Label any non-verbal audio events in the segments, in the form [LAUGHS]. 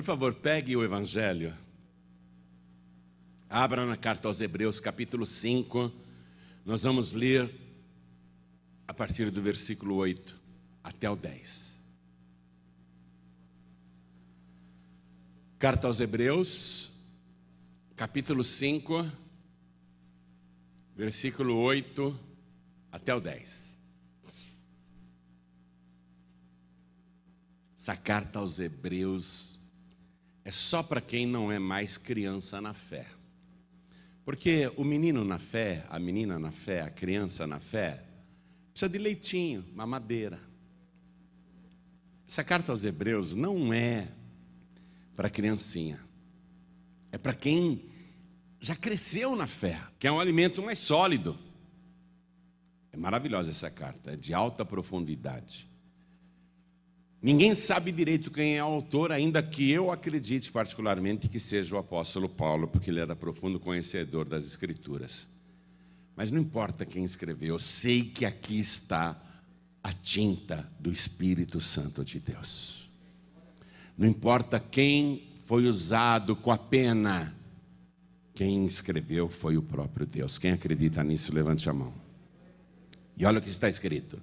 Por favor, pegue o Evangelho. Abra na carta aos Hebreus, capítulo 5. Nós vamos ler a partir do versículo 8 até o 10. Carta aos Hebreus, capítulo 5, versículo 8 até o 10. Essa carta aos Hebreus é só para quem não é mais criança na fé. Porque o menino na fé, a menina na fé, a criança na fé, precisa de leitinho, mamadeira. Essa carta aos Hebreus não é para criancinha, é para quem já cresceu na fé, que é um alimento mais sólido. É maravilhosa essa carta, é de alta profundidade. Ninguém sabe direito quem é o autor, ainda que eu acredite particularmente que seja o apóstolo Paulo, porque ele era profundo conhecedor das Escrituras. Mas não importa quem escreveu, eu sei que aqui está a tinta do Espírito Santo de Deus. Não importa quem foi usado com a pena, quem escreveu foi o próprio Deus. Quem acredita nisso, levante a mão. E olha o que está escrito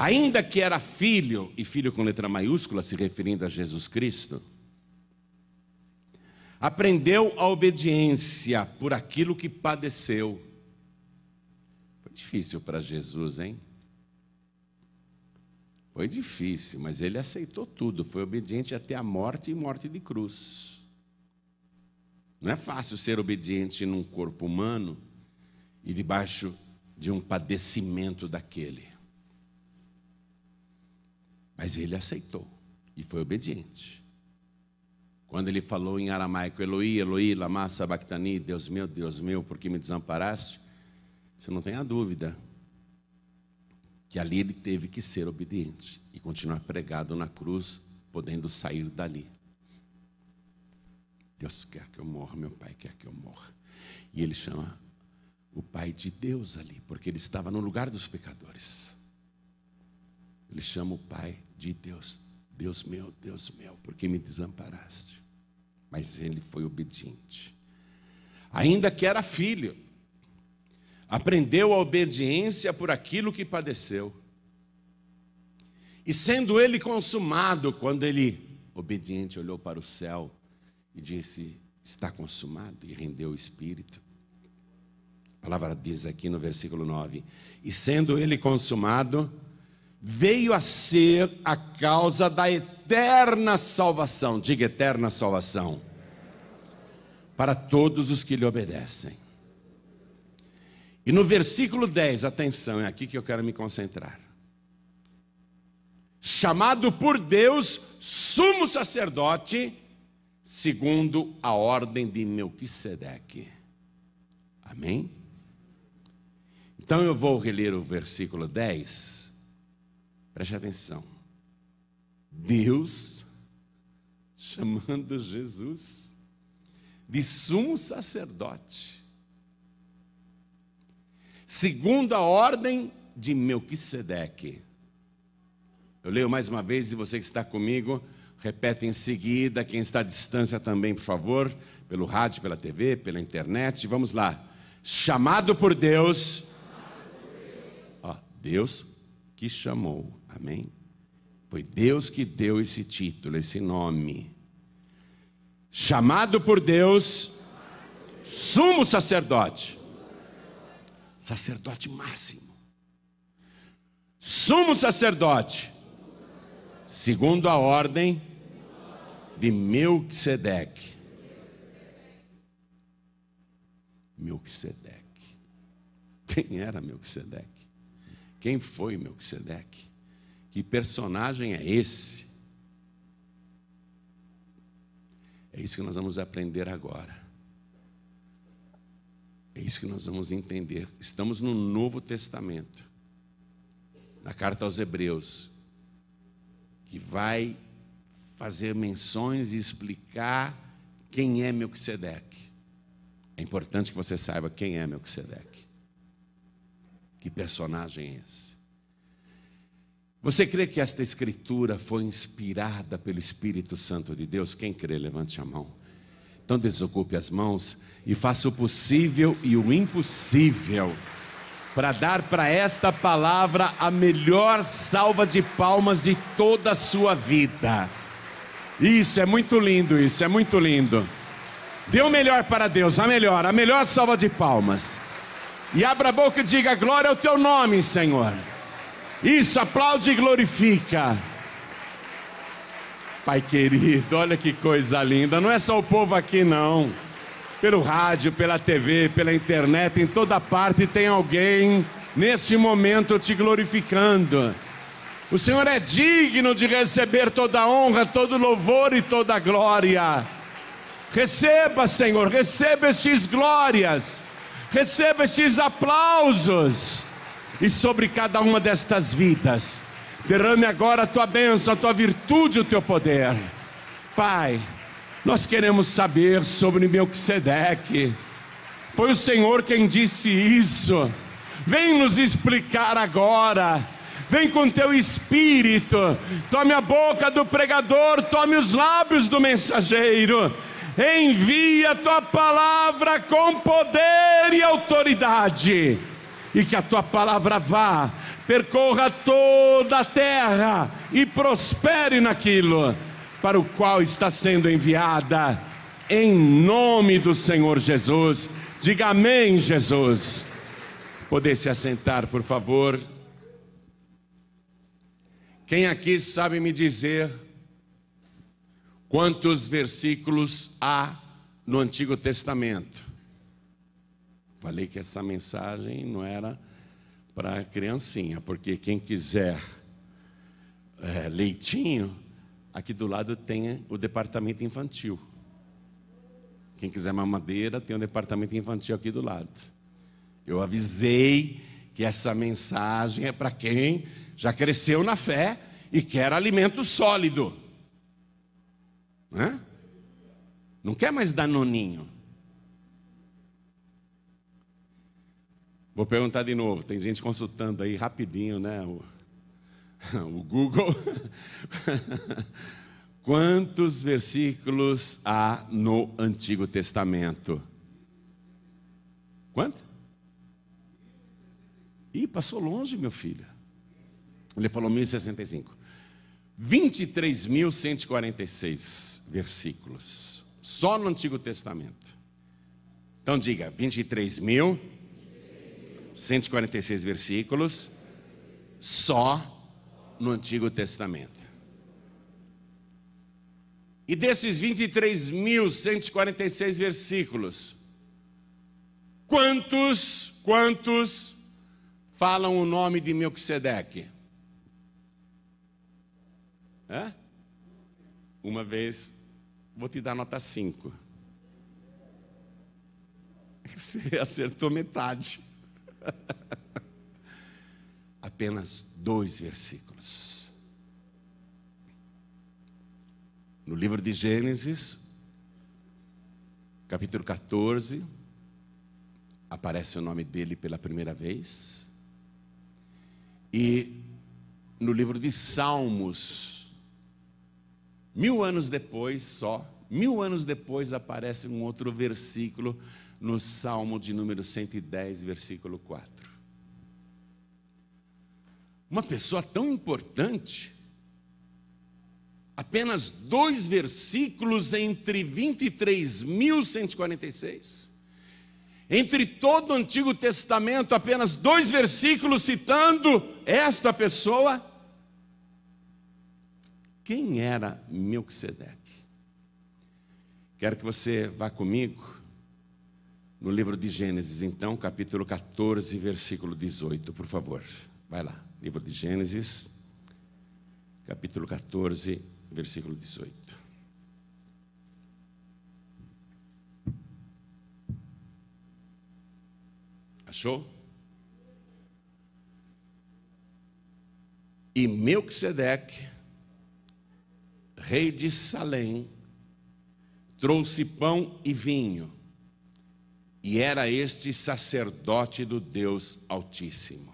ainda que era filho, e filho com letra maiúscula, se referindo a Jesus Cristo, aprendeu a obediência por aquilo que padeceu. Foi difícil para Jesus, hein? Foi difícil, mas ele aceitou tudo, foi obediente até a morte e morte de cruz. Não é fácil ser obediente num corpo humano e debaixo de um padecimento daquele. Mas ele aceitou e foi obediente. Quando ele falou em aramaico, Eloi, Eloi, lama sabachthani, Deus meu, Deus meu, por que me desamparaste? Você não tem a dúvida que ali ele teve que ser obediente e continuar pregado na cruz, podendo sair dali. Deus quer que eu morra, meu pai quer que eu morra. E ele chama o pai de Deus ali, porque ele estava no lugar dos pecadores. Ele chama o pai de Deus, Deus meu, Deus meu, por que me desamparaste. Mas ele foi obediente. Ainda que era filho, aprendeu a obediência por aquilo que padeceu. E sendo ele consumado, quando ele, obediente, olhou para o céu e disse: Está consumado, e rendeu o espírito. A palavra diz aqui no versículo 9: E sendo ele consumado, veio a ser a causa da eterna salvação. Diga eterna salvação. Para todos os que lhe obedecem. E no versículo 10, atenção, é aqui que eu quero me concentrar. Chamado por Deus sumo sacerdote, segundo a ordem de Melquisedeque. Amém? Então eu vou reler o versículo 10 Preste atenção. Deus chamando Jesus de sumo sacerdote, segundo a ordem de Melquisedeque. Eu leio mais uma vez e você que está comigo, repete em seguida, quem está à distância também, por favor, pelo rádio, pela TV, pela internet, vamos lá. Chamado por Deus, Chamado por Deus. Ó, Deus que chamou. Amém? Foi Deus que deu esse título, esse nome. Chamado por Deus, sumo sacerdote. Sacerdote máximo. Sumo sacerdote. Segundo a ordem de Melquisedeque. Melquisedeque. Quem era Melquisedeque? Quem foi Melquisedeque? Que personagem é esse? É isso que nós vamos aprender agora. É isso que nós vamos entender. Estamos no Novo Testamento, na carta aos Hebreus, que vai fazer menções e explicar quem é Melquisedeque. É importante que você saiba quem é Melquisedeque. Que personagem é esse? Você crê que esta escritura foi inspirada pelo Espírito Santo de Deus? Quem crê, levante a mão. Então desocupe as mãos e faça o possível e o impossível para dar para esta palavra a melhor salva de palmas de toda a sua vida. Isso é muito lindo, isso é muito lindo. Dê o melhor para Deus, a melhor, a melhor salva de palmas. E abra a boca e diga: Glória ao teu nome, Senhor. Isso, aplaude e glorifica. Pai querido, olha que coisa linda. Não é só o povo aqui, não. Pelo rádio, pela TV, pela internet, em toda parte tem alguém neste momento te glorificando. O Senhor é digno de receber toda honra, todo louvor e toda glória. Receba, Senhor, receba estes glórias Receba estes aplausos. E sobre cada uma destas vidas, derrame agora a tua bênção, a tua virtude, o teu poder. Pai, nós queremos saber sobre Melquisedeque. Foi o Senhor quem disse isso. Vem nos explicar agora. Vem com teu espírito. Tome a boca do pregador, tome os lábios do mensageiro envia a tua palavra com poder e autoridade, e que a tua palavra vá, percorra toda a terra e prospere naquilo para o qual está sendo enviada, em nome do Senhor Jesus. Diga amém, Jesus. Poder se assentar, por favor. Quem aqui sabe me dizer Quantos versículos há no Antigo Testamento? Falei que essa mensagem não era para criancinha, porque quem quiser é, leitinho, aqui do lado tem o departamento infantil. Quem quiser mamadeira, tem o departamento infantil aqui do lado. Eu avisei que essa mensagem é para quem já cresceu na fé e quer alimento sólido. Né? Não quer mais dar noninho? Vou perguntar de novo, tem gente consultando aí rapidinho, né? O, [LAUGHS] o Google. [LAUGHS] Quantos versículos há no Antigo Testamento? Quanto? Ih, passou longe, meu filho. Ele falou 1065. 23.146 versículos, só no Antigo Testamento. Então diga, 23.146 versículos, só no Antigo Testamento. E desses 23.146 versículos, quantos, quantos falam o nome de Melquisedeque? Hã? Uma vez, vou te dar nota 5. [LAUGHS] Você acertou metade. [LAUGHS] Apenas dois versículos. No livro de Gênesis, capítulo 14, aparece o nome dele pela primeira vez. E no livro de Salmos, Mil anos depois, só, mil anos depois, aparece um outro versículo no Salmo de número 110, versículo 4. Uma pessoa tão importante, apenas dois versículos entre 23.146. Entre todo o Antigo Testamento, apenas dois versículos citando esta pessoa quem era Melquisedeque? Quero que você vá comigo no livro de Gênesis, então, capítulo 14, versículo 18, por favor. Vai lá, livro de Gênesis, capítulo 14, versículo 18. Achou? E Melquisedeque rei de Salém, trouxe pão e vinho, e era este sacerdote do Deus Altíssimo.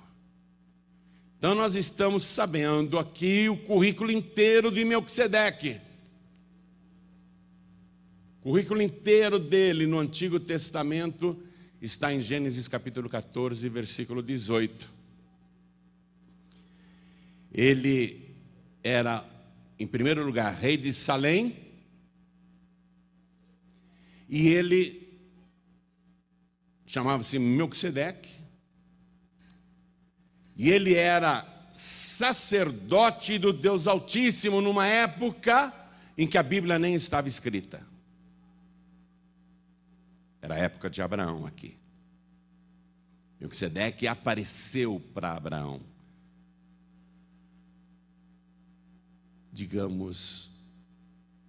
Então nós estamos sabendo aqui o currículo inteiro de Melquisedeque. O currículo inteiro dele no Antigo Testamento está em Gênesis capítulo 14, versículo 18. Ele era em primeiro lugar, rei de Salém, e ele chamava-se Melquisedeque, e ele era sacerdote do Deus Altíssimo numa época em que a Bíblia nem estava escrita. Era a época de Abraão aqui. Melquisedeque apareceu para Abraão. digamos,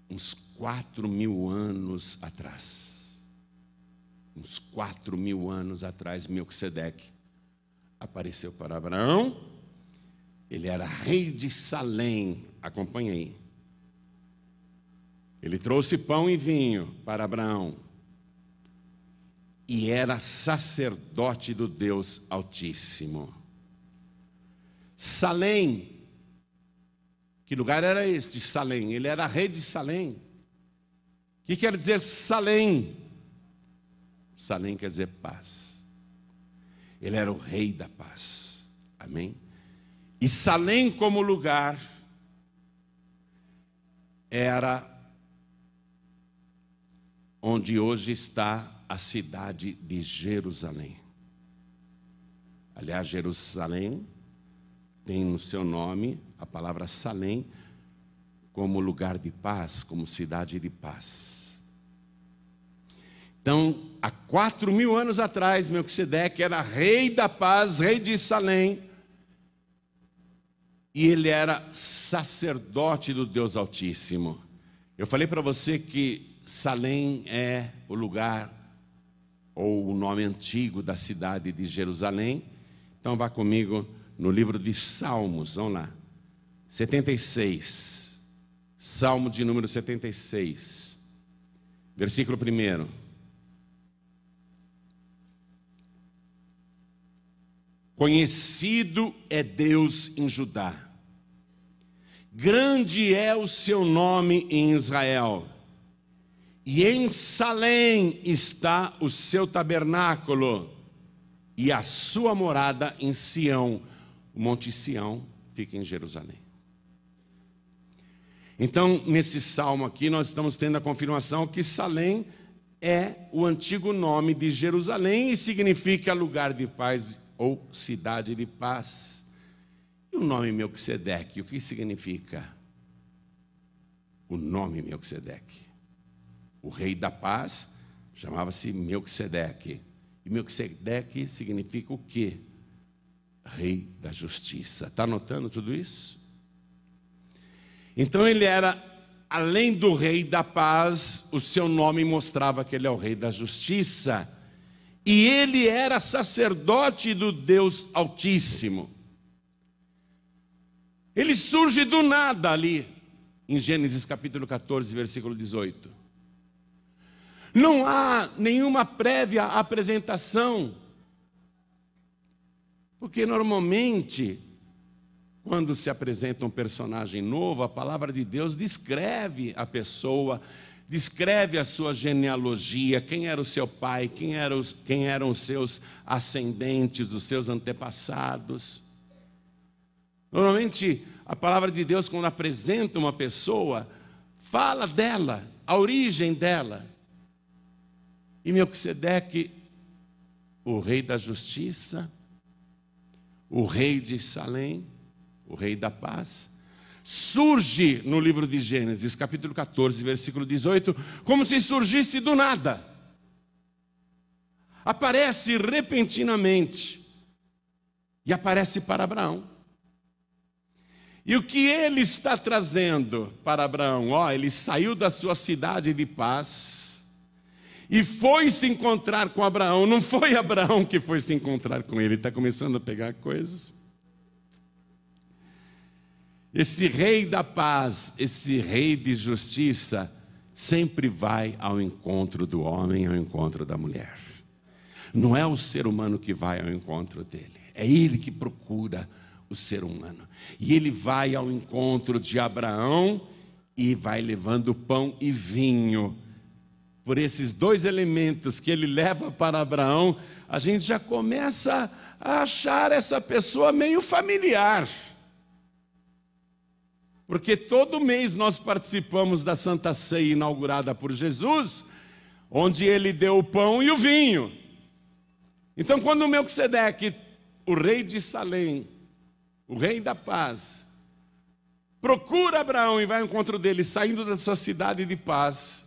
uns quatro mil anos atrás. Uns quatro mil anos atrás, Melquisedeque apareceu para Abraão. Ele era rei de Salém. Acompanhei. Ele trouxe pão e vinho para Abraão. E era sacerdote do Deus Altíssimo. Salém que lugar era este? Salém. Ele era rei de Salém. O que quer dizer Salém? Salém quer dizer paz. Ele era o rei da paz. Amém? E Salém como lugar era onde hoje está a cidade de Jerusalém. Aliás, Jerusalém tem no seu nome a palavra Salém, como lugar de paz, como cidade de paz. Então, há quatro mil anos atrás, Melquisedeque era rei da paz, rei de Salém, e ele era sacerdote do Deus Altíssimo. Eu falei para você que Salém é o lugar, ou o nome antigo da cidade de Jerusalém, então vá comigo no livro de Salmos, vamos lá, 76, Salmo de número 76, versículo 1. Conhecido é Deus em Judá, grande é o seu nome em Israel, e em Salém está o seu tabernáculo, e a sua morada em Sião o Monte Sião fica em Jerusalém. Então, nesse salmo aqui, nós estamos tendo a confirmação que Salém é o antigo nome de Jerusalém e significa lugar de paz ou cidade de paz. E o nome Melquisedeque, o que significa? O nome Melquisedeque. O rei da paz chamava-se Melquisedeque. E Melquisedeque significa o quê? Rei da Justiça. Está notando tudo isso? Então ele era, além do Rei da Paz, o seu nome mostrava que ele é o Rei da Justiça. E ele era sacerdote do Deus Altíssimo. Ele surge do nada ali, em Gênesis capítulo 14, versículo 18. Não há nenhuma prévia apresentação porque normalmente, quando se apresenta um personagem novo, a palavra de Deus descreve a pessoa, descreve a sua genealogia, quem era o seu pai, quem, era os, quem eram os seus ascendentes, os seus antepassados. Normalmente, a palavra de Deus, quando apresenta uma pessoa, fala dela, a origem dela. E Melquisedeque, o rei da justiça, o rei de Salém, o rei da paz, surge no livro de Gênesis, capítulo 14, versículo 18, como se surgisse do nada. Aparece repentinamente e aparece para Abraão. E o que ele está trazendo para Abraão? Ó, ele saiu da sua cidade de paz e foi se encontrar com Abraão. Não foi Abraão que foi se encontrar com ele, está começando a pegar coisas. Esse rei da paz, esse rei de justiça, sempre vai ao encontro do homem, ao encontro da mulher. Não é o ser humano que vai ao encontro dele, é ele que procura o ser humano. E ele vai ao encontro de Abraão e vai levando pão e vinho por esses dois elementos que ele leva para Abraão, a gente já começa a achar essa pessoa meio familiar. Porque todo mês nós participamos da Santa Ceia inaugurada por Jesus, onde ele deu o pão e o vinho. Então, quando Melquisedeque, o rei de Salém, o rei da paz, procura Abraão e vai ao encontro dele, saindo da sua cidade de paz,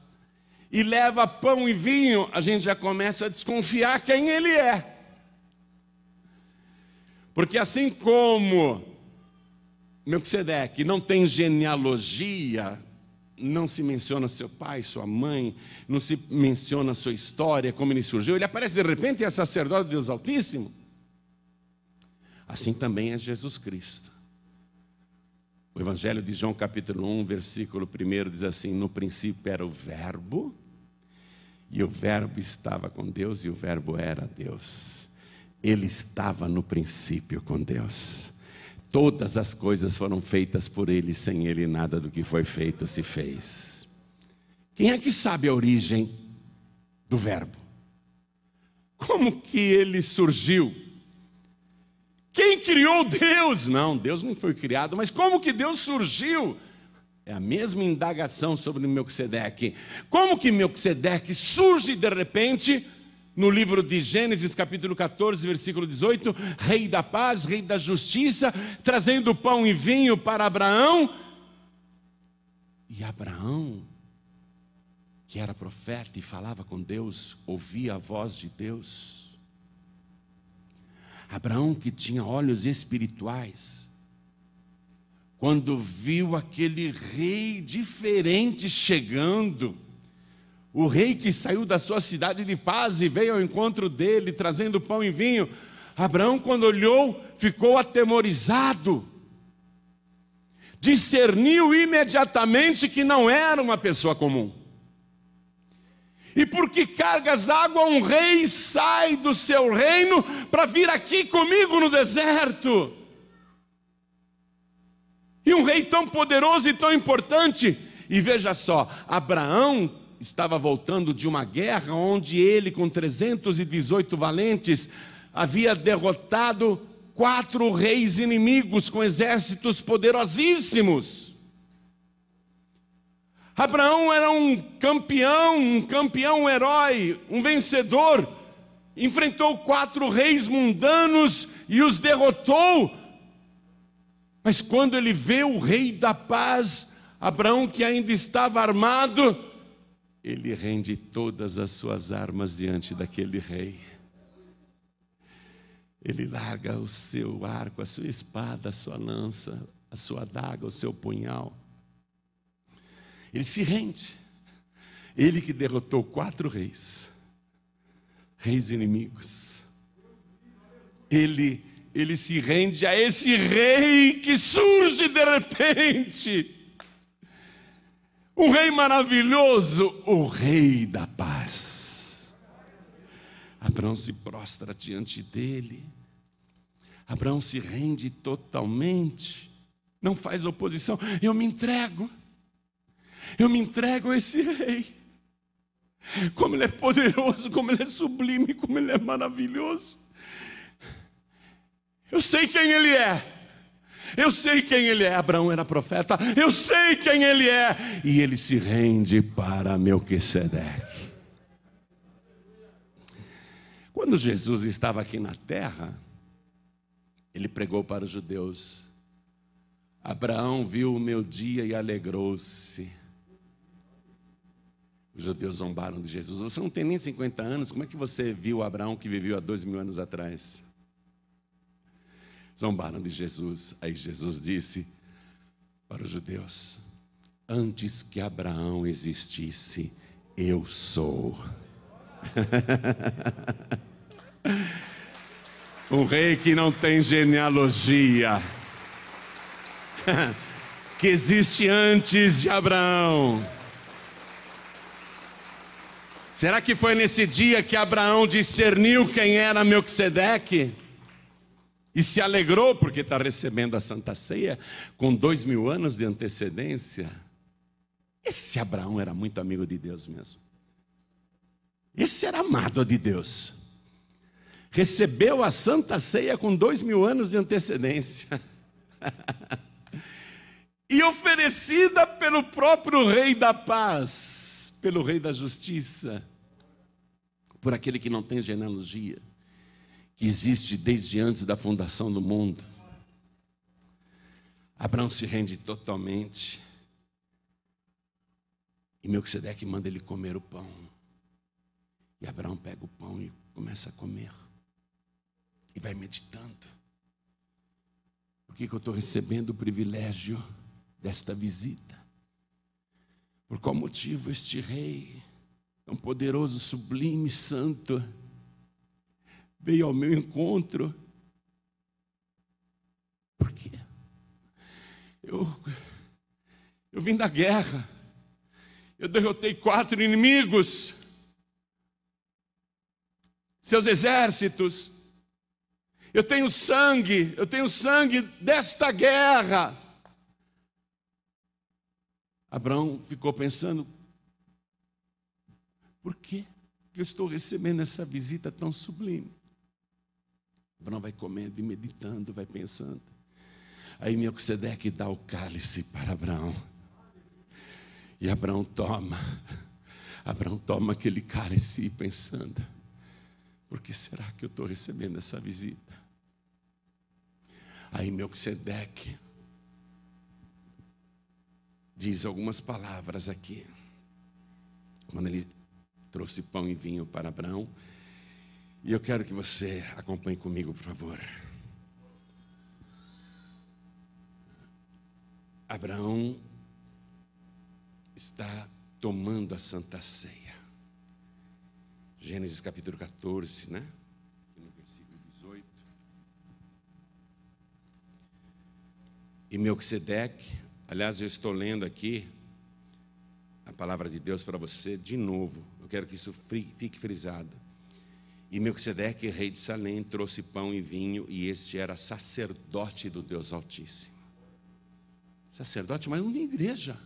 e leva pão e vinho, a gente já começa a desconfiar quem ele é. Porque assim como Melquisedeque não tem genealogia, não se menciona seu pai, sua mãe, não se menciona sua história, como ele surgiu, ele aparece de repente e é sacerdote de Deus Altíssimo. Assim também é Jesus Cristo. O Evangelho de João, capítulo 1, versículo 1 diz assim: No princípio era o Verbo, e o Verbo estava com Deus, e o Verbo era Deus. Ele estava no princípio com Deus. Todas as coisas foram feitas por ele, sem ele nada do que foi feito se fez. Quem é que sabe a origem do Verbo? Como que ele surgiu? Quem criou Deus? Não, Deus não foi criado, mas como que Deus surgiu? É a mesma indagação sobre Melquisedeque. Como que Melquisedeque surge de repente no livro de Gênesis, capítulo 14, versículo 18, rei da paz, rei da justiça, trazendo pão e vinho para Abraão. E Abraão, que era profeta e falava com Deus, ouvia a voz de Deus Abraão, que tinha olhos espirituais, quando viu aquele rei diferente chegando, o rei que saiu da sua cidade de paz e veio ao encontro dele trazendo pão e vinho, Abraão, quando olhou, ficou atemorizado, discerniu imediatamente que não era uma pessoa comum. E por que cargas d'água um rei sai do seu reino para vir aqui comigo no deserto? E um rei tão poderoso e tão importante. E veja só, Abraão estava voltando de uma guerra onde ele, com 318 valentes, havia derrotado quatro reis inimigos com exércitos poderosíssimos. Abraão era um campeão, um campeão, um herói, um vencedor. Enfrentou quatro reis mundanos e os derrotou. Mas quando ele vê o rei da paz, Abraão, que ainda estava armado, ele rende todas as suas armas diante daquele rei. Ele larga o seu arco, a sua espada, a sua lança, a sua adaga, o seu punhal ele se rende. Ele que derrotou quatro reis, reis inimigos. Ele, ele se rende a esse rei que surge de repente. Um rei maravilhoso, o rei da paz. Abraão se prostra diante dele. Abraão se rende totalmente, não faz oposição. Eu me entrego. Eu me entrego a esse rei. Como ele é poderoso, como ele é sublime, como ele é maravilhoso. Eu sei quem ele é. Eu sei quem ele é. Abraão era profeta. Eu sei quem ele é. E ele se rende para Melquisedeque. Quando Jesus estava aqui na terra, ele pregou para os judeus: Abraão viu o meu dia e alegrou-se. Os judeus zombaram de Jesus. Você não tem nem 50 anos, como é que você viu Abraão que viveu há dois mil anos atrás? Zombaram de Jesus. Aí Jesus disse para os judeus: Antes que Abraão existisse, eu sou. [LAUGHS] um rei que não tem genealogia, [LAUGHS] que existe antes de Abraão Será que foi nesse dia que Abraão discerniu quem era Melquisedeque? E se alegrou porque está recebendo a Santa Ceia com dois mil anos de antecedência? Esse Abraão era muito amigo de Deus mesmo. Esse era amado de Deus. Recebeu a Santa Ceia com dois mil anos de antecedência. [LAUGHS] e oferecida pelo próprio Rei da Paz pelo Rei da Justiça, por aquele que não tem genealogia, que existe desde antes da fundação do mundo. Abraão se rende totalmente. E Melquisedeque manda ele comer o pão. E Abraão pega o pão e começa a comer. E vai meditando. Por que, que eu estou recebendo o privilégio desta visita? Por qual motivo este rei, tão poderoso, sublime, santo, veio ao meu encontro? Por quê? Eu, eu vim da guerra, eu derrotei quatro inimigos, seus exércitos, eu tenho sangue, eu tenho sangue desta guerra. Abraão ficou pensando: por que eu estou recebendo essa visita tão sublime? Abraão vai comendo e meditando, vai pensando. Aí Melquisedeque dá o cálice para Abraão. E Abraão toma. Abraão toma aquele cálice pensando: por que será que eu estou recebendo essa visita? Aí Melquisedeque diz algumas palavras aqui. Quando ele trouxe pão e vinho para Abraão. E eu quero que você acompanhe comigo, por favor. Abraão está tomando a Santa Ceia. Gênesis capítulo 14, né? No versículo 18. E Melquisedeque, Aliás, eu estou lendo aqui a palavra de Deus para você de novo. Eu quero que isso fique frisado. E Melquisedeque, rei de Salém, trouxe pão e vinho, e este era sacerdote do Deus Altíssimo. Sacerdote, mas não tinha igreja.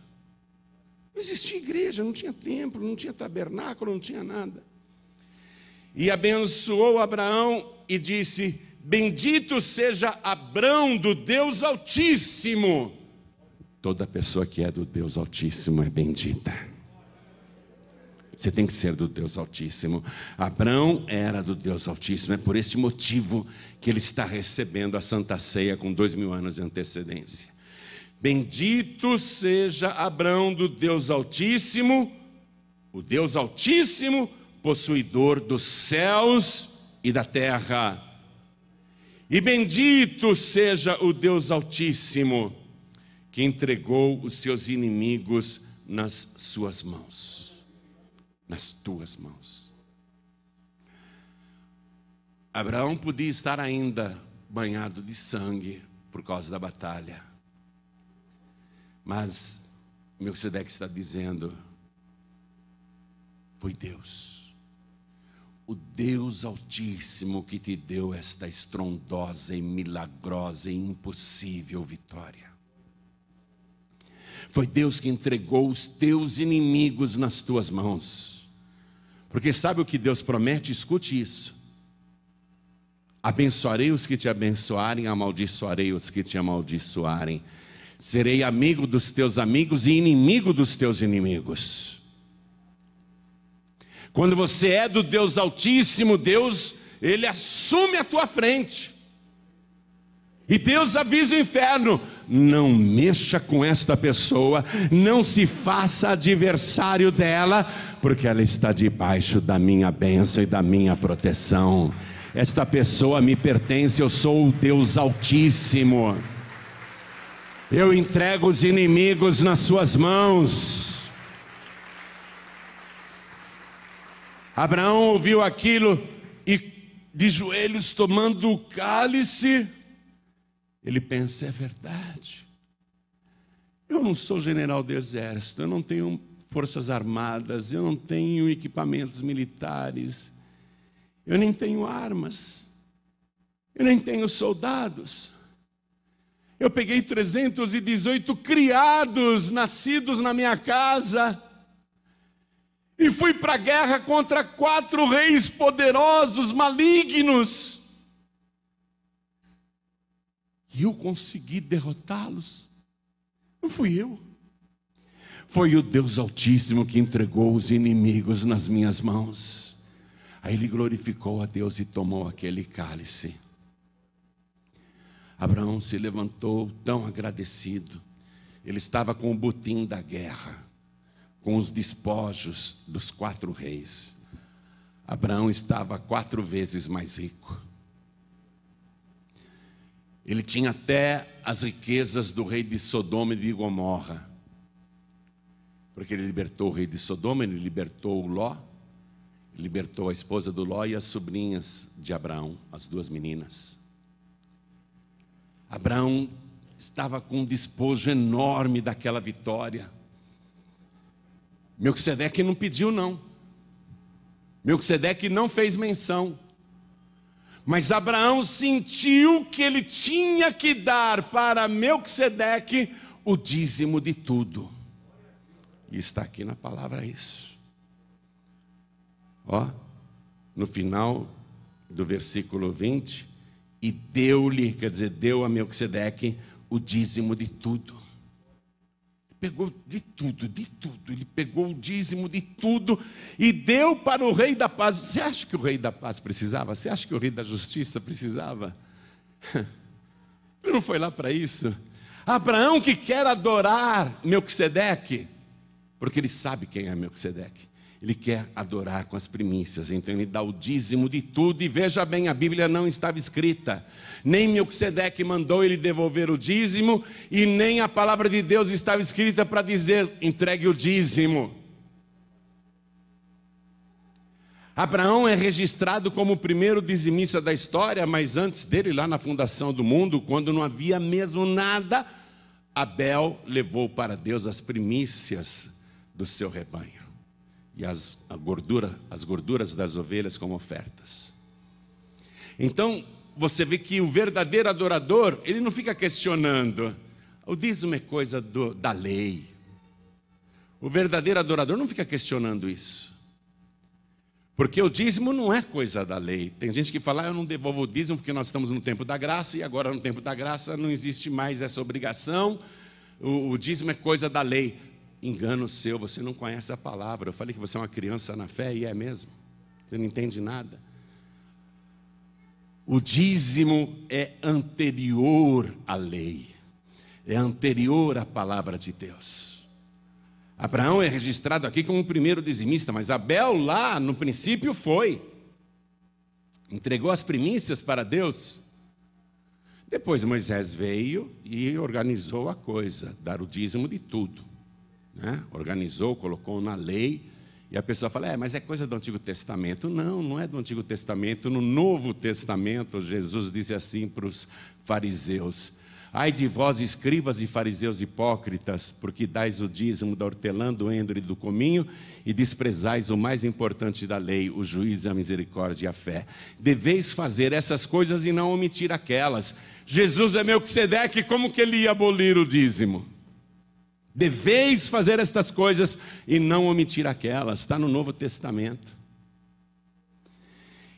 Não existia igreja, não tinha templo, não tinha tabernáculo, não tinha nada. E abençoou Abraão e disse: Bendito seja Abraão do Deus Altíssimo Toda pessoa que é do Deus Altíssimo é bendita. Você tem que ser do Deus Altíssimo. Abraão era do Deus Altíssimo. É por este motivo que ele está recebendo a Santa Ceia com dois mil anos de antecedência. Bendito seja Abraão do Deus Altíssimo, o Deus Altíssimo, possuidor dos céus e da terra. E bendito seja o Deus Altíssimo que entregou os seus inimigos nas suas mãos, nas tuas mãos. Abraão podia estar ainda banhado de sangue por causa da batalha, mas Melquisedeque está dizendo: foi Deus, o Deus Altíssimo que te deu esta estrondosa e milagrosa e impossível vitória. Foi Deus que entregou os teus inimigos nas tuas mãos. Porque sabe o que Deus promete? Escute isso. Abençoarei os que te abençoarem, amaldiçoarei os que te amaldiçoarem. Serei amigo dos teus amigos e inimigo dos teus inimigos. Quando você é do Deus Altíssimo, Deus, Ele assume a tua frente. E Deus avisa o inferno: não mexa com esta pessoa, não se faça adversário dela, porque ela está debaixo da minha bênção e da minha proteção. Esta pessoa me pertence, eu sou o Deus Altíssimo. Eu entrego os inimigos nas suas mãos. Abraão ouviu aquilo e, de joelhos, tomando o cálice, ele pensa: é verdade. Eu não sou general do exército, eu não tenho forças armadas, eu não tenho equipamentos militares, eu nem tenho armas, eu nem tenho soldados. Eu peguei 318 criados nascidos na minha casa e fui para a guerra contra quatro reis poderosos, malignos. E eu consegui derrotá-los. Não fui eu. Foi o Deus Altíssimo que entregou os inimigos nas minhas mãos. Aí ele glorificou a Deus e tomou aquele cálice. Abraão se levantou tão agradecido. Ele estava com o botim da guerra, com os despojos dos quatro reis. Abraão estava quatro vezes mais rico. Ele tinha até as riquezas do rei de Sodoma e de Gomorra. Porque ele libertou o rei de Sodoma, ele libertou o Ló, libertou a esposa do Ló e as sobrinhas de Abraão, as duas meninas. Abraão estava com um despojo enorme daquela vitória. Melquisedeque não pediu, não. Melquisedeque não fez menção. Mas Abraão sentiu que ele tinha que dar para Melquisedeque o dízimo de tudo. E está aqui na palavra isso. Ó, no final do versículo 20, e deu-lhe, quer dizer, deu a Melquisedeque o dízimo de tudo pegou de tudo, de tudo. Ele pegou o dízimo de tudo e deu para o rei da paz. Você acha que o rei da paz precisava? Você acha que o rei da justiça precisava? [LAUGHS] Ele não foi lá para isso. Abraão que quer adorar Melquisedeque, porque ele sabe quem é Melquisedeque. Ele quer adorar com as primícias, então ele dá o dízimo de tudo. E veja bem, a Bíblia não estava escrita. Nem Melquisedeque mandou ele devolver o dízimo, e nem a palavra de Deus estava escrita para dizer: entregue o dízimo. Abraão é registrado como o primeiro dizimista da história, mas antes dele, lá na fundação do mundo, quando não havia mesmo nada, Abel levou para Deus as primícias do seu rebanho e as, gordura, as gorduras das ovelhas como ofertas. Então, você vê que o verdadeiro adorador, ele não fica questionando. O dízimo é coisa do, da lei. O verdadeiro adorador não fica questionando isso. Porque o dízimo não é coisa da lei. Tem gente que fala, ah, eu não devolvo o dízimo porque nós estamos no tempo da graça e agora no tempo da graça não existe mais essa obrigação. O, o dízimo é coisa da lei engano seu, você não conhece a palavra. Eu falei que você é uma criança na fé e é mesmo. Você não entende nada. O dízimo é anterior à lei, é anterior à palavra de Deus. Abraão é registrado aqui como o primeiro dizimista, mas Abel lá no princípio foi. Entregou as primícias para Deus. Depois Moisés veio e organizou a coisa, dar o dízimo de tudo né? organizou, colocou na lei. E a pessoa fala, é, mas é coisa do Antigo Testamento. Não, não é do Antigo Testamento. No Novo Testamento, Jesus disse assim para os fariseus: Ai de vós, escribas e fariseus hipócritas, porque dais o dízimo da hortelã, do endro e do cominho, e desprezais o mais importante da lei, o juízo, a misericórdia e a fé. Deveis fazer essas coisas e não omitir aquelas. Jesus é que como que ele ia abolir o dízimo? Deveis fazer estas coisas e não omitir aquelas. Está no Novo Testamento.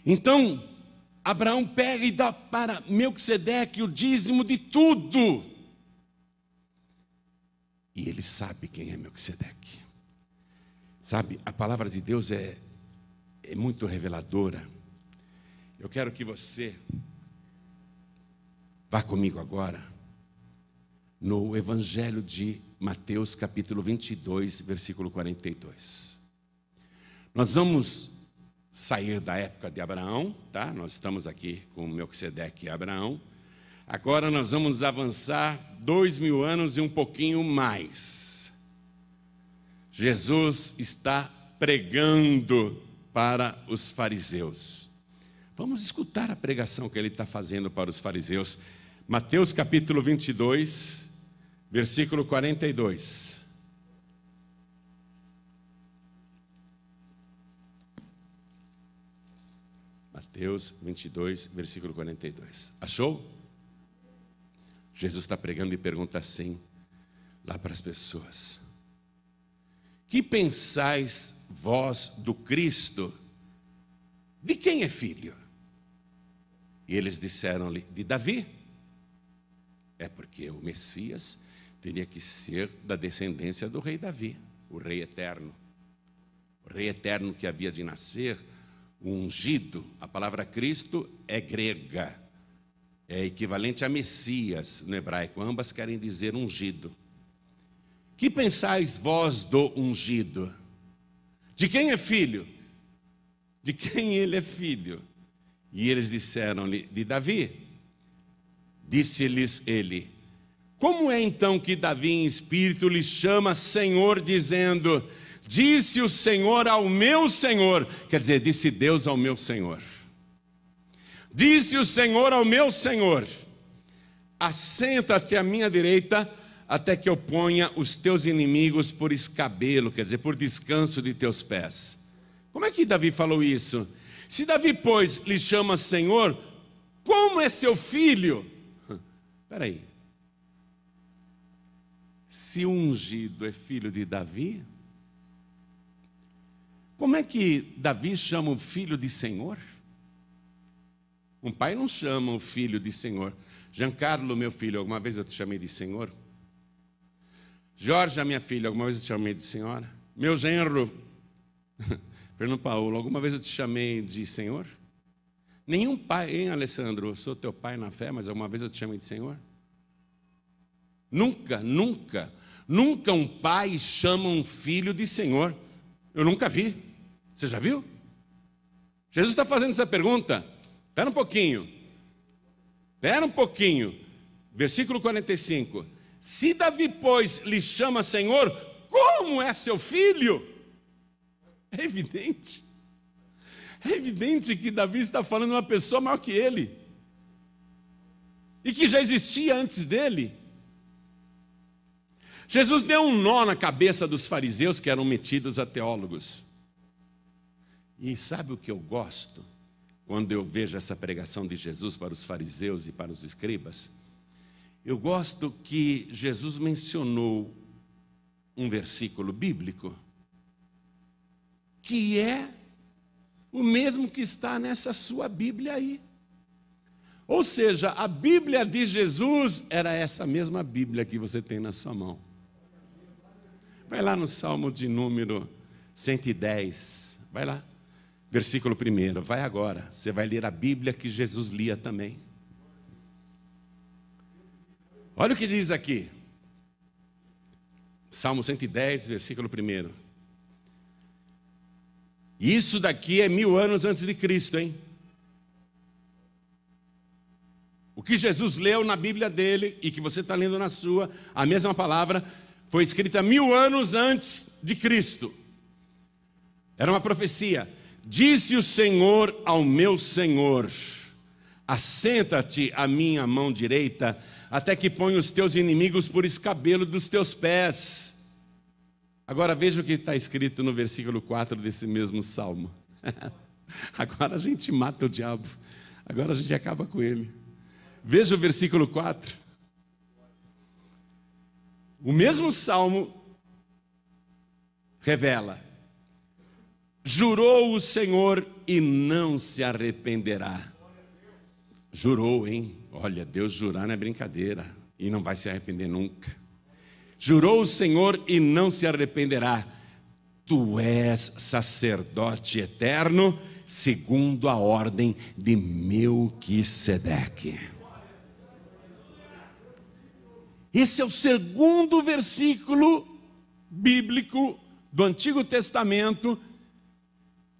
Então, Abraão pega e dá para Melquisedeque o dízimo de tudo. E ele sabe quem é Melquisedeque. Sabe, a palavra de Deus é, é muito reveladora. Eu quero que você vá comigo agora no Evangelho de Mateus, capítulo 22, versículo 42. Nós vamos sair da época de Abraão, tá? Nós estamos aqui com Melquisedeque e Abraão. Agora nós vamos avançar dois mil anos e um pouquinho mais. Jesus está pregando para os fariseus. Vamos escutar a pregação que ele está fazendo para os fariseus Mateus capítulo 22, versículo 42. Mateus 22, versículo 42. Achou? Jesus está pregando e pergunta assim, lá para as pessoas: Que pensais vós do Cristo? De quem é filho? E eles disseram-lhe: De Davi. É porque o Messias teria que ser da descendência do rei Davi, o rei eterno. O rei eterno que havia de nascer, o ungido. A palavra Cristo é grega, é equivalente a Messias no hebraico. Ambas querem dizer ungido. Que pensais vós do ungido? De quem é filho? De quem ele é filho? E eles disseram-lhe: De Davi. Disse-lhes ele: Como é então que Davi em espírito lhe chama Senhor, dizendo: Disse o Senhor ao meu Senhor? Quer dizer, disse Deus ao meu Senhor. Disse o Senhor ao meu Senhor: Assenta-te à minha direita, até que eu ponha os teus inimigos por escabelo, quer dizer, por descanso de teus pés. Como é que Davi falou isso? Se Davi, pois, lhe chama Senhor, como é seu filho? Espera aí. Se ungido é filho de Davi, como é que Davi chama o filho de Senhor? Um pai não chama o filho de Senhor. Giancarlo, meu filho, alguma vez eu te chamei de Senhor? Jorge, minha filha, alguma vez eu te chamei de Senhora? Meu genro, [LAUGHS] Fernando Paulo, alguma vez eu te chamei de Senhor? Nenhum pai, hein, Alessandro? Eu sou teu pai na fé, mas alguma vez eu te chamo de Senhor? Nunca, nunca, nunca um pai chama um filho de Senhor. Eu nunca vi. Você já viu? Jesus está fazendo essa pergunta. Espera um pouquinho. Espera um pouquinho. Versículo 45. Se Davi, pois, lhe chama Senhor, como é seu filho? É evidente. É evidente que Davi está falando de uma pessoa maior que ele. E que já existia antes dele. Jesus deu um nó na cabeça dos fariseus que eram metidos a teólogos. E sabe o que eu gosto quando eu vejo essa pregação de Jesus para os fariseus e para os escribas? Eu gosto que Jesus mencionou um versículo bíblico que é o mesmo que está nessa sua Bíblia aí. Ou seja, a Bíblia de Jesus era essa mesma Bíblia que você tem na sua mão. Vai lá no Salmo de número 110, vai lá, versículo 1, vai agora. Você vai ler a Bíblia que Jesus lia também. Olha o que diz aqui. Salmo 110, versículo 1. Isso daqui é mil anos antes de Cristo, hein? O que Jesus leu na Bíblia dele e que você está lendo na sua, a mesma palavra, foi escrita mil anos antes de Cristo. Era uma profecia. Disse o Senhor ao meu Senhor: Assenta-te à minha mão direita, até que ponha os teus inimigos por escabelo dos teus pés. Agora veja o que está escrito no versículo 4 desse mesmo salmo. [LAUGHS] Agora a gente mata o diabo, agora a gente acaba com ele. Veja o versículo 4. O mesmo salmo revela: Jurou o Senhor e não se arrependerá. Jurou, hein? Olha, Deus jurar não é brincadeira e não vai se arrepender nunca. Jurou o Senhor e não se arrependerá. Tu és sacerdote eterno, segundo a ordem de Melquisedeque. Esse é o segundo versículo bíblico do Antigo Testamento,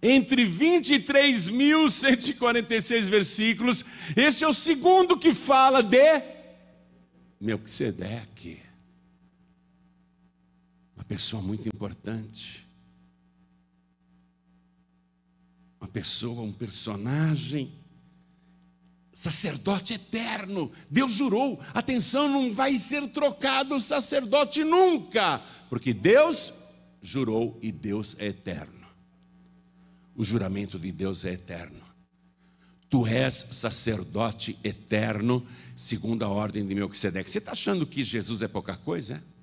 entre 23.146 versículos, esse é o segundo que fala de Melquisedeque pessoa muito importante. Uma pessoa, um personagem. Sacerdote eterno. Deus jurou: atenção, não vai ser trocado o sacerdote nunca, porque Deus jurou e Deus é eterno. O juramento de Deus é eterno. Tu és sacerdote eterno, segundo a ordem de Melquisedeque. Você está achando que Jesus é pouca coisa? É?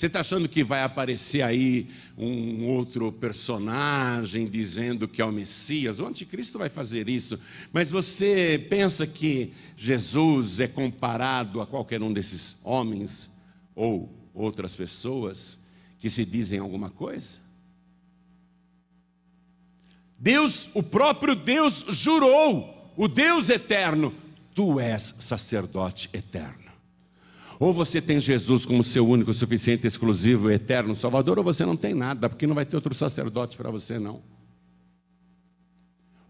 Você está achando que vai aparecer aí um outro personagem dizendo que é o Messias? O anticristo vai fazer isso. Mas você pensa que Jesus é comparado a qualquer um desses homens ou outras pessoas que se dizem alguma coisa? Deus, o próprio Deus, jurou, o Deus eterno: Tu és sacerdote eterno. Ou você tem Jesus como seu único, suficiente, exclusivo, eterno Salvador, ou você não tem nada, porque não vai ter outro sacerdote para você, não.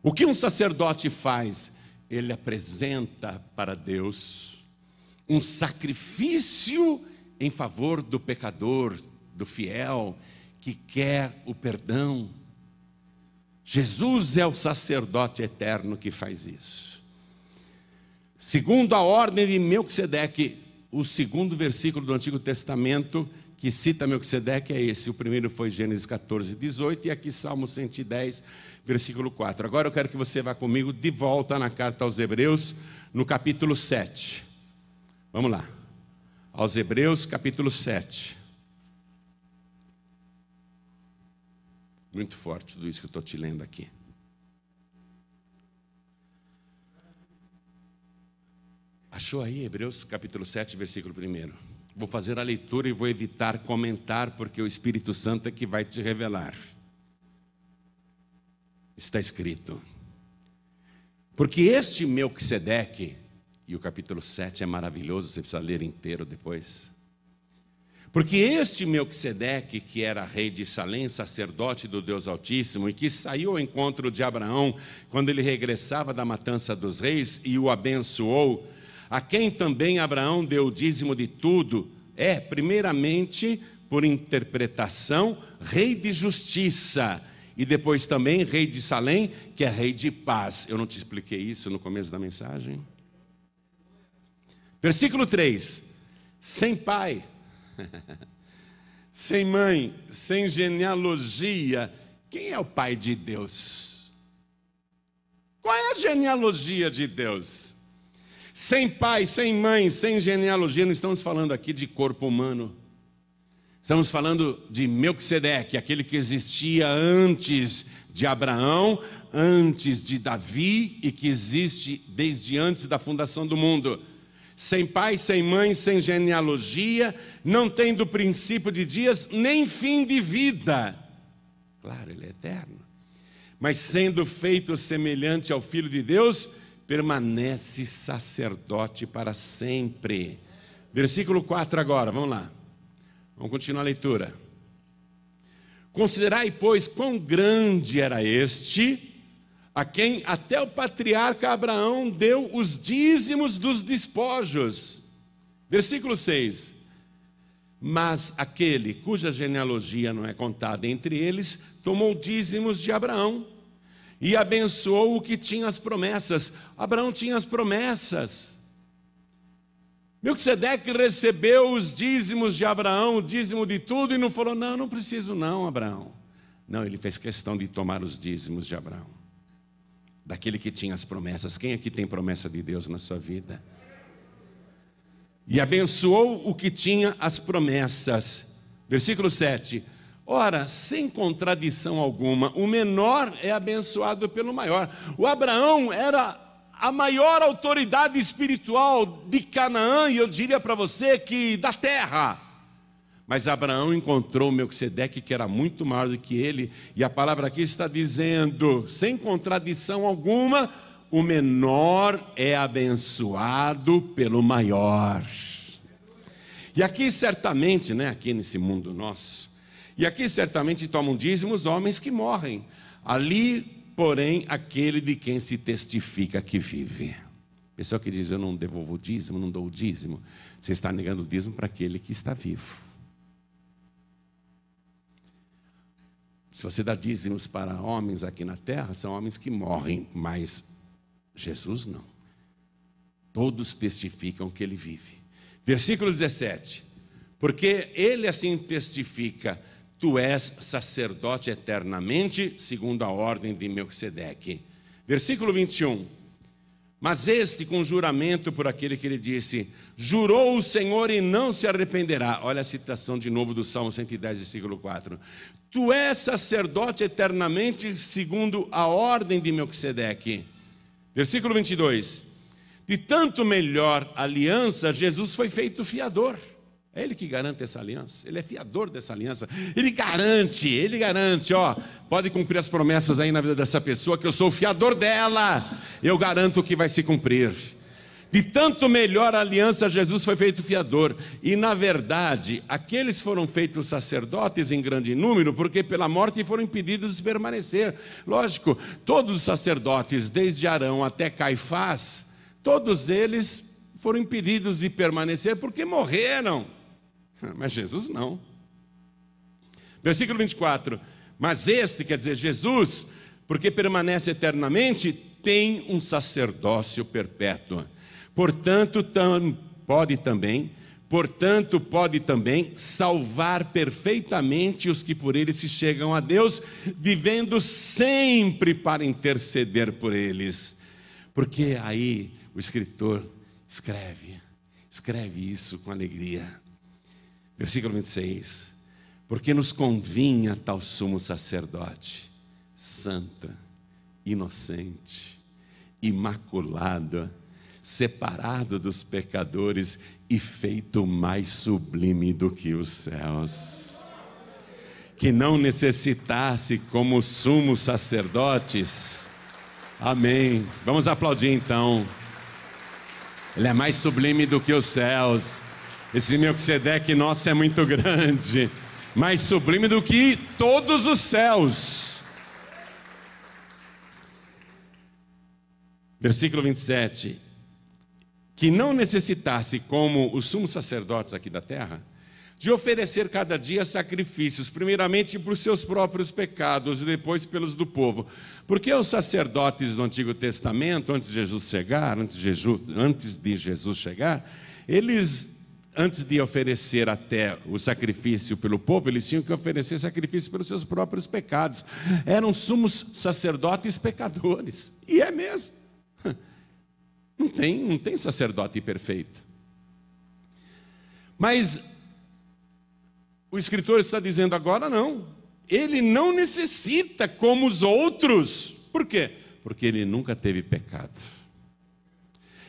O que um sacerdote faz? Ele apresenta para Deus um sacrifício em favor do pecador, do fiel, que quer o perdão. Jesus é o sacerdote eterno que faz isso. Segundo a ordem de Melquisedeque, o segundo versículo do Antigo Testamento que cita Melquisedeque é esse. O primeiro foi Gênesis 14, 18, e aqui Salmo 110, versículo 4. Agora eu quero que você vá comigo de volta na carta aos Hebreus, no capítulo 7. Vamos lá. Aos Hebreus, capítulo 7. Muito forte tudo isso que eu estou te lendo aqui. Achou aí Hebreus capítulo 7, versículo 1. Vou fazer a leitura e vou evitar comentar, porque o Espírito Santo é que vai te revelar. Está escrito. Porque este Melquisedeque, e o capítulo 7 é maravilhoso, você precisa ler inteiro depois. Porque este Melquisedeque, que era rei de Salém, sacerdote do Deus Altíssimo, e que saiu ao encontro de Abraão quando ele regressava da matança dos reis e o abençoou, a quem também Abraão deu o dízimo de tudo, é, primeiramente, por interpretação, rei de justiça, e depois também rei de Salém, que é rei de paz. Eu não te expliquei isso no começo da mensagem? Versículo 3: sem pai, [LAUGHS] sem mãe, sem genealogia, quem é o pai de Deus? Qual é a genealogia de Deus? sem pai, sem mãe, sem genealogia, não estamos falando aqui de corpo humano. Estamos falando de Melquisedeque, aquele que existia antes de Abraão, antes de Davi e que existe desde antes da fundação do mundo. Sem pai, sem mãe, sem genealogia, não tendo princípio de dias nem fim de vida. Claro, ele é eterno. Mas sendo feito semelhante ao Filho de Deus, permanece sacerdote para sempre. Versículo 4 agora, vamos lá. Vamos continuar a leitura. Considerai, pois, quão grande era este, a quem até o patriarca Abraão deu os dízimos dos despojos. Versículo 6. Mas aquele cuja genealogia não é contada entre eles, tomou dízimos de Abraão e abençoou o que tinha as promessas. Abraão tinha as promessas. Melquisedeque recebeu os dízimos de Abraão, o dízimo de tudo, e não falou: Não, não preciso, não, Abraão. Não, ele fez questão de tomar os dízimos de Abraão, daquele que tinha as promessas. Quem aqui tem promessa de Deus na sua vida? E abençoou o que tinha as promessas. Versículo 7. Ora, sem contradição alguma, o menor é abençoado pelo maior. O Abraão era a maior autoridade espiritual de Canaã, e eu diria para você que da terra. Mas Abraão encontrou Melquisedeque, que era muito maior do que ele, e a palavra aqui está dizendo, sem contradição alguma, o menor é abençoado pelo maior. E aqui certamente, né, aqui nesse mundo nosso, e aqui certamente tomam dízimo os homens que morrem. Ali, porém, aquele de quem se testifica que vive. Pessoa que diz, eu não devolvo o dízimo, não dou o dízimo. Você está negando o dízimo para aquele que está vivo. Se você dá dízimos para homens aqui na terra, são homens que morrem, mas Jesus não. Todos testificam que ele vive. Versículo 17. Porque ele assim testifica tu és sacerdote eternamente, segundo a ordem de Melquisedeque. Versículo 21. Mas este com juramento por aquele que ele disse: Jurou o Senhor e não se arrependerá. Olha a citação de novo do Salmo 110, versículo 4. Tu és sacerdote eternamente, segundo a ordem de Melquisedeque. Versículo 22. De tanto melhor aliança, Jesus foi feito fiador. É ele que garante essa aliança, ele é fiador dessa aliança. Ele garante, ele garante, ó, pode cumprir as promessas aí na vida dessa pessoa que eu sou o fiador dela. Eu garanto que vai se cumprir. De tanto melhor a aliança, Jesus foi feito fiador. E na verdade, aqueles foram feitos sacerdotes em grande número, porque pela morte foram impedidos de permanecer. Lógico, todos os sacerdotes, desde Arão até Caifás, todos eles foram impedidos de permanecer porque morreram. Ah, mas Jesus não. Versículo 24. Mas este, quer dizer, Jesus, porque permanece eternamente, tem um sacerdócio perpétuo. Portanto, tam, pode também, portanto, pode também salvar perfeitamente os que por ele se chegam a Deus, vivendo sempre para interceder por eles. Porque aí o escritor escreve, escreve isso com alegria. Versículo 26. Porque nos convinha tal sumo sacerdote, santa, inocente, imaculada, separado dos pecadores e feito mais sublime do que os céus. Que não necessitasse como sumos sacerdotes. Amém. Vamos aplaudir então. Ele é mais sublime do que os céus. Esse Melquisedeque nosso é muito grande, mais sublime do que todos os céus. Versículo 27. Que não necessitasse, como os sumos sacerdotes aqui da terra, de oferecer cada dia sacrifícios, primeiramente para os seus próprios pecados e depois pelos do povo. Porque os sacerdotes do Antigo Testamento, antes de Jesus chegar, antes de Jesus chegar, eles antes de oferecer até o sacrifício pelo povo, eles tinham que oferecer sacrifício pelos seus próprios pecados. Eram sumos sacerdotes pecadores. E é mesmo. [LAUGHS] Não tem, não tem sacerdote perfeito. Mas o escritor está dizendo agora não. Ele não necessita como os outros. Por quê? Porque ele nunca teve pecado.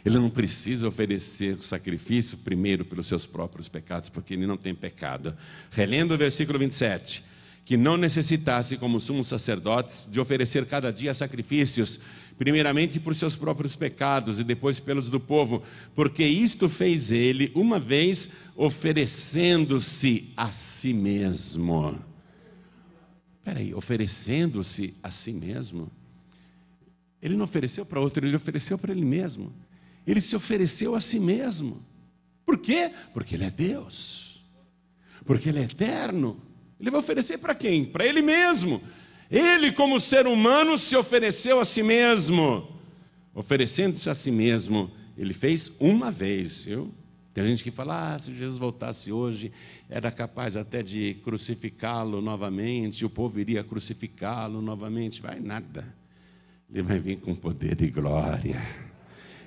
Ele não precisa oferecer sacrifício primeiro pelos seus próprios pecados, porque ele não tem pecado. Relendo o versículo 27, que não necessitasse, como sumos sacerdotes, de oferecer cada dia sacrifícios, primeiramente por seus próprios pecados e depois pelos do povo, porque isto fez ele, uma vez oferecendo-se a si mesmo. Peraí, oferecendo-se a si mesmo? Ele não ofereceu para outro, ele ofereceu para ele mesmo. Ele se ofereceu a si mesmo. Por quê? Porque ele é Deus. Porque ele é eterno. Ele vai oferecer para quem? Para ele mesmo. Ele, como ser humano, se ofereceu a si mesmo. Oferecendo-se a si mesmo, ele fez uma vez, viu? Tem gente que fala: ah, se Jesus voltasse hoje, era capaz até de crucificá-lo novamente, o povo iria crucificá-lo novamente. Vai nada. Ele vai vir com poder e glória.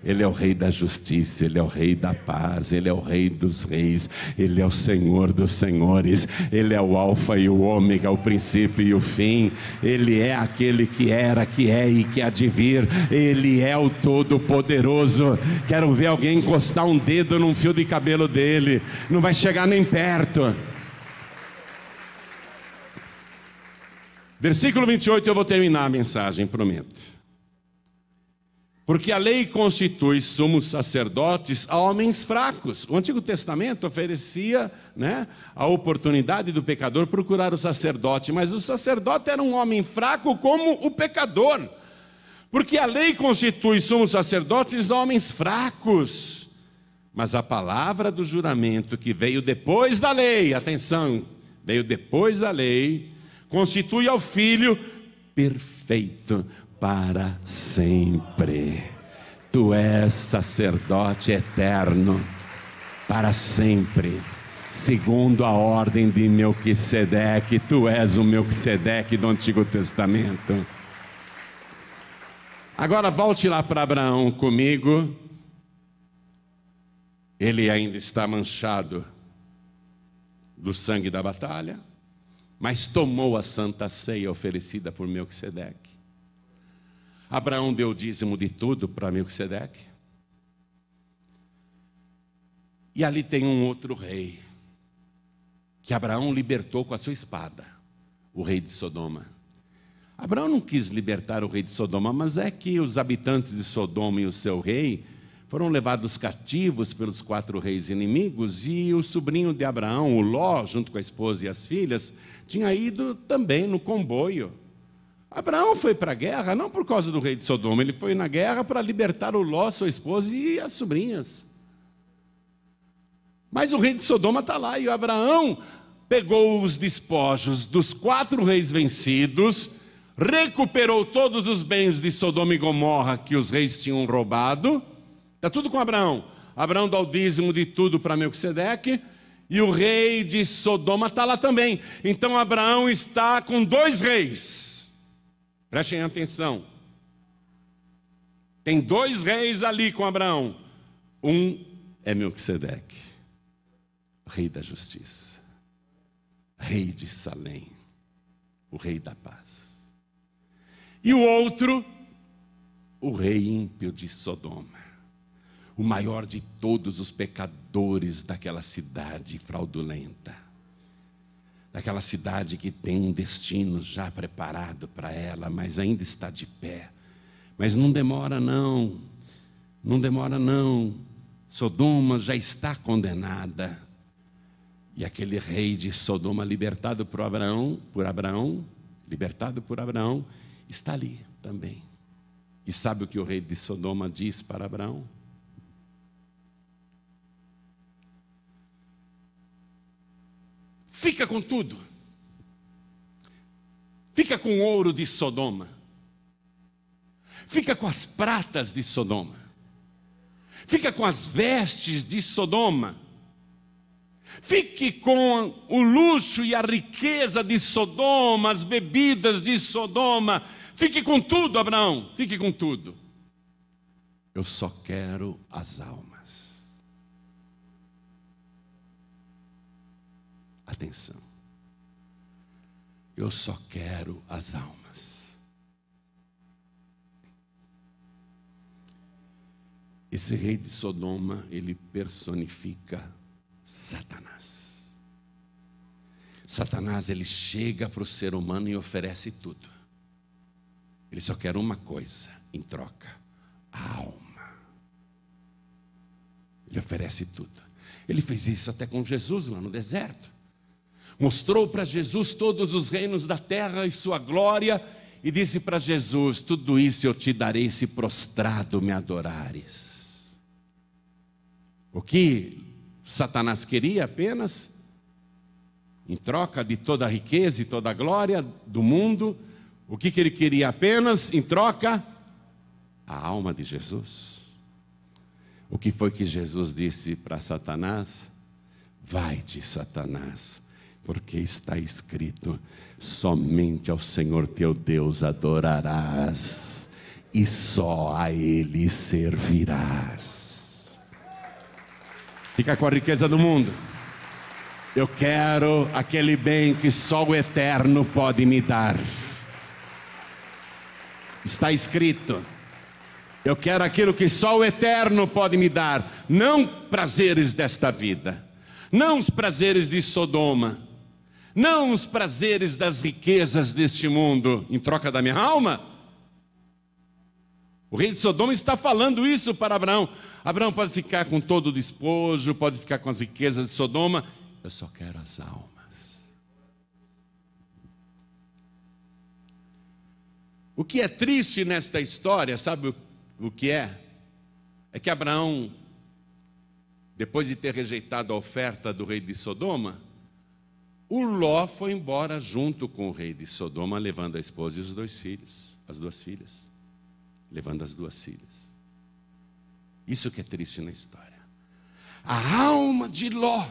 Ele é o Rei da justiça, Ele é o Rei da paz, Ele é o Rei dos reis, Ele é o Senhor dos senhores, Ele é o Alfa e o Ômega, o princípio e o fim, Ele é aquele que era, que é e que há de vir, Ele é o Todo-Poderoso. Quero ver alguém encostar um dedo num fio de cabelo dele, não vai chegar nem perto. Versículo 28, eu vou terminar a mensagem, prometo. Porque a lei constitui somos sacerdotes a homens fracos. O Antigo Testamento oferecia né, a oportunidade do pecador procurar o sacerdote, mas o sacerdote era um homem fraco como o pecador. Porque a lei constitui somos sacerdotes a homens fracos. Mas a palavra do juramento que veio depois da lei, atenção, veio depois da lei, constitui ao filho perfeito, para sempre. Tu és sacerdote eterno para sempre. Segundo a ordem de Melquisedeque, tu és o Melquisedeque do Antigo Testamento. Agora volte lá para Abraão comigo. Ele ainda está manchado do sangue da batalha, mas tomou a santa ceia oferecida por Melquisedeque Abraão deu dízimo de tudo para Melquisedeque. E ali tem um outro rei, que Abraão libertou com a sua espada, o rei de Sodoma. Abraão não quis libertar o rei de Sodoma, mas é que os habitantes de Sodoma e o seu rei foram levados cativos pelos quatro reis inimigos, e o sobrinho de Abraão, o Ló, junto com a esposa e as filhas, tinha ido também no comboio Abraão foi para a guerra não por causa do rei de Sodoma, ele foi na guerra para libertar o Ló, sua esposa e as sobrinhas. Mas o rei de Sodoma está lá e o Abraão pegou os despojos dos quatro reis vencidos, recuperou todos os bens de Sodoma e Gomorra que os reis tinham roubado. Está tudo com Abraão. Abraão dá o dízimo de tudo para Melquisedeque. E o rei de Sodoma está lá também. Então Abraão está com dois reis. Prestem atenção. Tem dois reis ali com Abraão. Um é Melquisedeque, rei da justiça, rei de Salém, o rei da paz. E o outro, o rei ímpio de Sodoma, o maior de todos os pecadores daquela cidade fraudulenta daquela cidade que tem um destino já preparado para ela, mas ainda está de pé. Mas não demora, não, não demora, não. Sodoma já está condenada. E aquele rei de Sodoma, libertado por Abraão, por Abraão, libertado por Abraão, está ali também. E sabe o que o rei de Sodoma diz para Abraão? Fica com tudo. Fica com o ouro de Sodoma. Fica com as pratas de Sodoma. Fica com as vestes de Sodoma. Fique com o luxo e a riqueza de Sodoma, as bebidas de Sodoma. Fique com tudo, Abraão. Fique com tudo. Eu só quero as almas. Atenção. Eu só quero as almas. Esse rei de Sodoma, ele personifica Satanás. Satanás, ele chega para o ser humano e oferece tudo. Ele só quer uma coisa em troca: a alma. Ele oferece tudo. Ele fez isso até com Jesus lá no deserto mostrou para Jesus todos os reinos da terra e sua glória, e disse para Jesus: Tudo isso eu te darei se prostrado me adorares. O que Satanás queria apenas, em troca de toda a riqueza e toda a glória do mundo, o que, que ele queria apenas, em troca, a alma de Jesus. O que foi que Jesus disse para Satanás? Vai-te, Satanás porque está escrito: somente ao Senhor teu Deus adorarás, e só a Ele servirás. Fica com a riqueza do mundo. Eu quero aquele bem que só o Eterno pode me dar. Está escrito. Eu quero aquilo que só o Eterno pode me dar, não prazeres desta vida, não os prazeres de Sodoma não os prazeres das riquezas deste mundo, em troca da minha alma. O rei de Sodoma está falando isso para Abraão. Abraão pode ficar com todo o despojo, pode ficar com as riquezas de Sodoma, eu só quero as almas. O que é triste nesta história, sabe o, que é? É que Abraão, depois de ter rejeitado a oferta do rei de Sodoma, o Ló foi embora junto com o rei de Sodoma, levando a esposa e os dois filhos, as duas filhas. Levando as duas filhas. Isso que é triste na história. A alma de Ló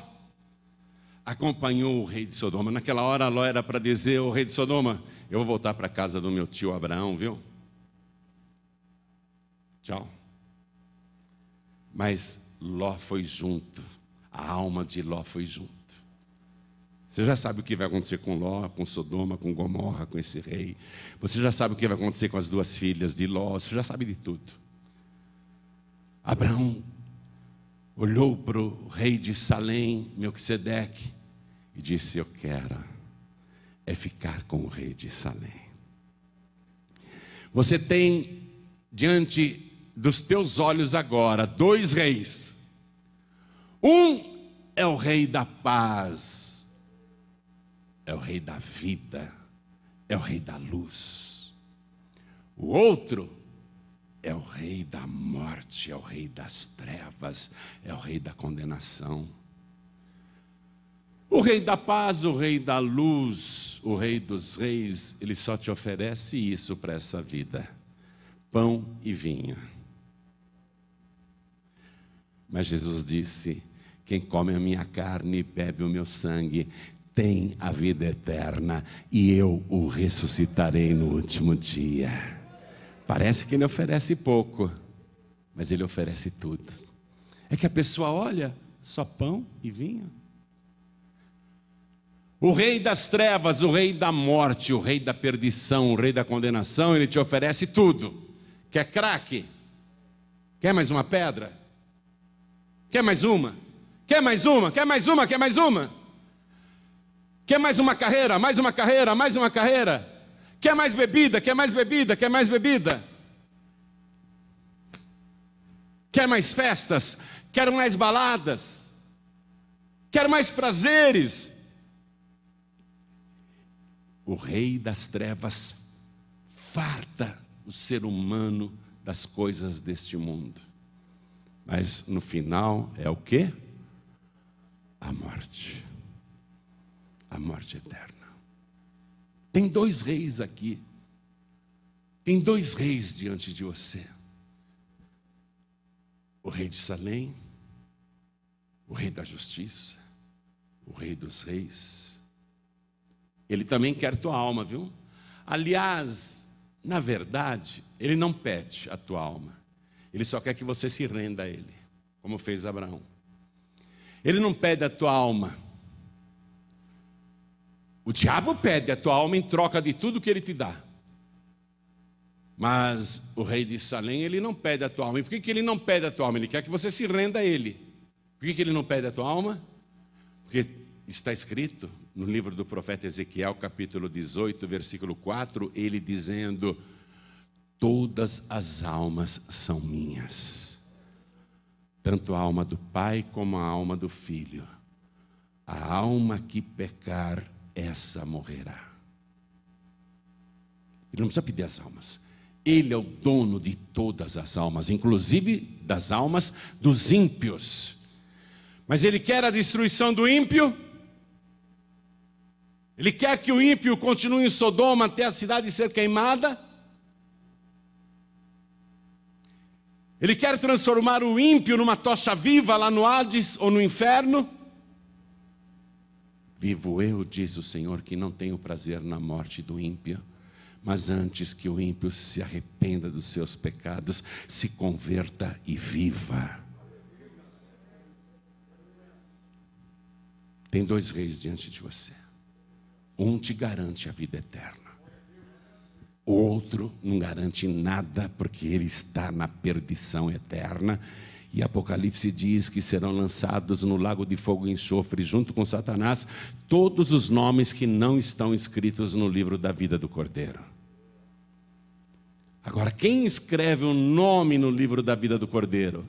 acompanhou o rei de Sodoma. Naquela hora, Ló era para dizer: ao rei de Sodoma, eu vou voltar para a casa do meu tio Abraão, viu? Tchau. Mas Ló foi junto. A alma de Ló foi junto. Você já sabe o que vai acontecer com Ló, com Sodoma, com Gomorra, com esse rei. Você já sabe o que vai acontecer com as duas filhas de Ló, você já sabe de tudo. Abraão olhou para o rei de Salém, Melquisedeque, e disse: Eu quero é ficar com o rei de Salém. Você tem diante dos teus olhos agora dois reis. Um é o rei da paz é o Rei da vida, é o Rei da luz. O outro é o Rei da morte, é o Rei das trevas, é o Rei da condenação. O Rei da paz, o Rei da luz, o Rei dos reis, ele só te oferece isso para essa vida: pão e vinho. Mas Jesus disse: quem come a minha carne e bebe o meu sangue tem a vida eterna e eu o ressuscitarei no último dia. Parece que ele oferece pouco, mas ele oferece tudo. É que a pessoa olha só pão e vinho. O rei das trevas, o rei da morte, o rei da perdição, o rei da condenação, ele te oferece tudo. Quer craque? Quer mais uma pedra? Quer mais uma? Quer mais uma? Quer mais uma? Quer mais uma? Quer mais uma? Quer mais uma carreira? Mais uma carreira? Mais uma carreira? Quer mais bebida? Quer mais bebida? Quer mais bebida? Quer mais festas? Quer mais baladas? Quer mais prazeres? O rei das trevas farta o ser humano das coisas deste mundo. Mas no final é o que? A morte a morte eterna. Tem dois reis aqui. Tem dois reis diante de você: o rei de Salém, o rei da justiça, o rei dos reis. Ele também quer tua alma, viu? Aliás, na verdade, ele não pede a tua alma. Ele só quer que você se renda a ele, como fez Abraão. Ele não pede a tua alma, o diabo pede a tua alma em troca de tudo que ele te dá. Mas o rei de Salém, ele não pede a tua alma. E por que, que ele não pede a tua alma? Ele quer que você se renda a ele. Por que, que ele não pede a tua alma? Porque está escrito no livro do profeta Ezequiel, capítulo 18, versículo 4, ele dizendo: Todas as almas são minhas, tanto a alma do pai como a alma do filho. A alma que pecar, essa morrerá. Ele não precisa pedir as almas. Ele é o dono de todas as almas, inclusive das almas dos ímpios. Mas ele quer a destruição do ímpio. Ele quer que o ímpio continue em Sodoma até a cidade ser queimada. Ele quer transformar o ímpio numa tocha viva lá no Hades ou no inferno. Vivo eu, diz o Senhor, que não tenho prazer na morte do ímpio mas antes que o ímpio se arrependa dos seus pecados, se converta e viva. Tem dois reis diante de você. Um te garante a vida eterna. O outro não garante nada, porque ele está na perdição eterna e Apocalipse diz que serão lançados no lago de fogo e enxofre, junto com Satanás, todos os nomes que não estão escritos no livro da vida do Cordeiro. Agora, quem escreve o um nome no livro da vida do Cordeiro?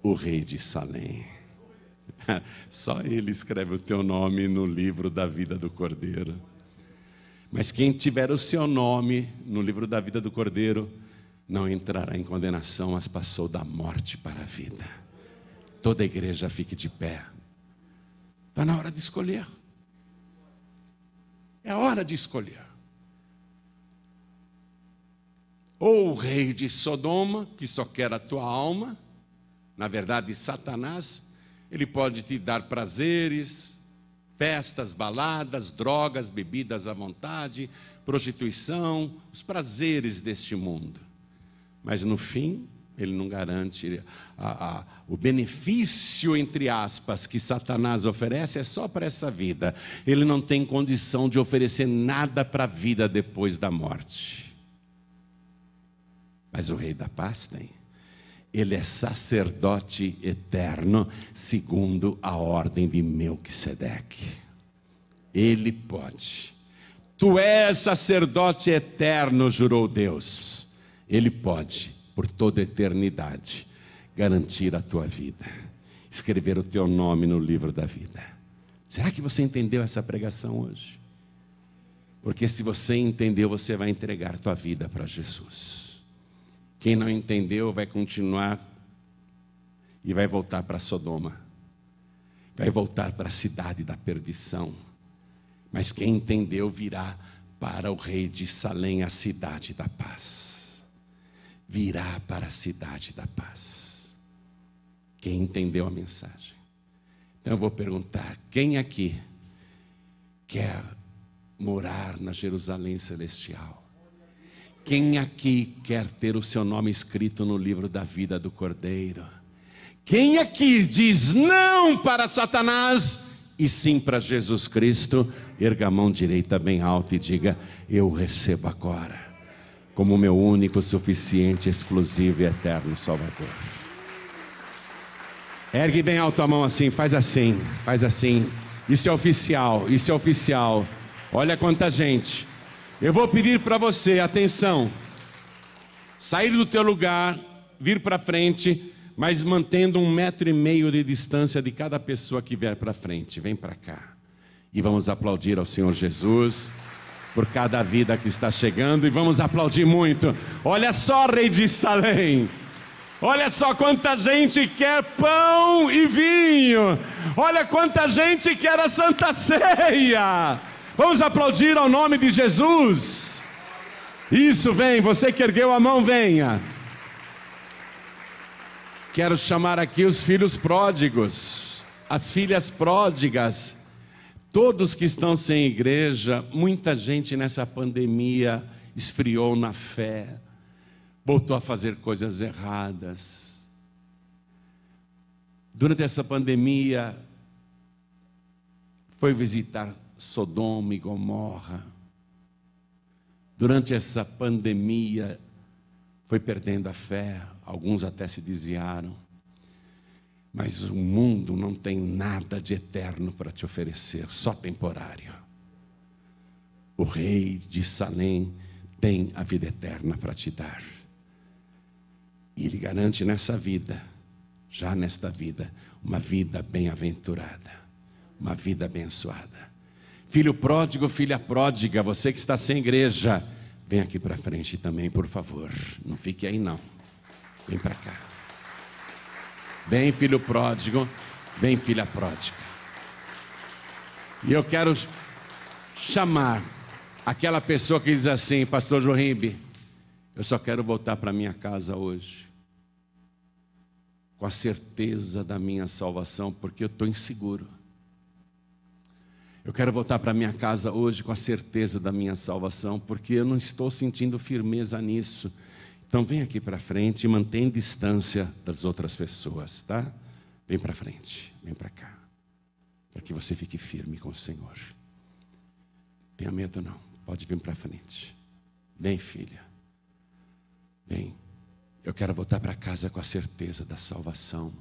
O rei de Salém. [LAUGHS] Só ele escreve o teu nome no livro da vida do Cordeiro. Mas quem tiver o seu nome no livro da vida do Cordeiro, não entrará em condenação, mas passou da morte para a vida. Toda a igreja fique de pé. Está na hora de escolher. É a hora de escolher. Ou o rei de Sodoma, que só quer a tua alma, na verdade, Satanás, ele pode te dar prazeres, festas, baladas, drogas, bebidas à vontade, prostituição, os prazeres deste mundo. Mas no fim, ele não garante a, a, o benefício, entre aspas, que Satanás oferece é só para essa vida. Ele não tem condição de oferecer nada para a vida depois da morte. Mas o Rei da Paz tem. Ele é sacerdote eterno, segundo a ordem de Melquisedeque. Ele pode. Tu és sacerdote eterno, jurou Deus ele pode, por toda eternidade, garantir a tua vida, escrever o teu nome no livro da vida. Será que você entendeu essa pregação hoje? Porque se você entendeu, você vai entregar tua vida para Jesus. Quem não entendeu vai continuar e vai voltar para Sodoma. Vai voltar para a cidade da perdição. Mas quem entendeu virá para o rei de Salém, a cidade da paz virá para a cidade da paz. Quem entendeu a mensagem? Então eu vou perguntar: quem aqui quer morar na Jerusalém Celestial? Quem aqui quer ter o seu nome escrito no livro da vida do Cordeiro? Quem aqui diz não para Satanás e sim para Jesus Cristo? Erga a mão direita bem alta e diga: Eu recebo agora como meu único, suficiente, exclusivo e eterno Salvador. Ergue bem alto a mão assim, faz assim, faz assim. Isso é oficial, isso é oficial. Olha quanta gente. Eu vou pedir para você, atenção, sair do teu lugar, vir para frente, mas mantendo um metro e meio de distância de cada pessoa que vier para frente. Vem para cá. E vamos aplaudir ao Senhor Jesus por cada vida que está chegando e vamos aplaudir muito. Olha só, Rei de Salém. Olha só quanta gente quer pão e vinho. Olha quanta gente quer a Santa Ceia. Vamos aplaudir ao nome de Jesus. Isso, vem, você que ergueu a mão, venha. Quero chamar aqui os filhos pródigos, as filhas pródigas Todos que estão sem igreja, muita gente nessa pandemia esfriou na fé, voltou a fazer coisas erradas. Durante essa pandemia, foi visitar Sodoma e Gomorra. Durante essa pandemia, foi perdendo a fé, alguns até se desviaram. Mas o mundo não tem nada de eterno para te oferecer, só temporário. O rei de Salém tem a vida eterna para te dar. E ele garante nessa vida, já nesta vida, uma vida bem-aventurada, uma vida abençoada. Filho pródigo, filha pródiga, você que está sem igreja, vem aqui para frente também, por favor. Não fique aí não. Vem para cá. Vem, filho pródigo, Vem, filha pródiga. E eu quero chamar aquela pessoa que diz assim, pastor Jorimbe, eu só quero voltar para minha casa hoje. Com a certeza da minha salvação, porque eu estou inseguro. Eu quero voltar para minha casa hoje com a certeza da minha salvação, porque eu não estou sentindo firmeza nisso. Então vem aqui para frente e mantém distância das outras pessoas, tá? Vem para frente, vem para cá, para que você fique firme com o Senhor. Tenha medo não, pode vir para frente. Vem, filha. Vem. Eu quero voltar para casa com a certeza da salvação.